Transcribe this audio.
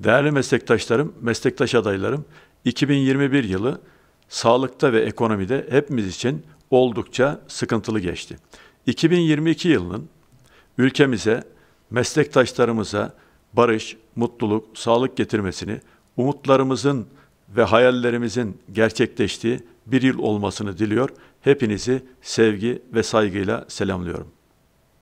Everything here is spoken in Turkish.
Değerli meslektaşlarım, meslektaş adaylarım, 2021 yılı sağlıkta ve ekonomide hepimiz için oldukça sıkıntılı geçti. 2022 yılının ülkemize, meslektaşlarımıza barış, mutluluk, sağlık getirmesini, umutlarımızın ve hayallerimizin gerçekleştiği bir yıl olmasını diliyor. Hepinizi sevgi ve saygıyla selamlıyorum.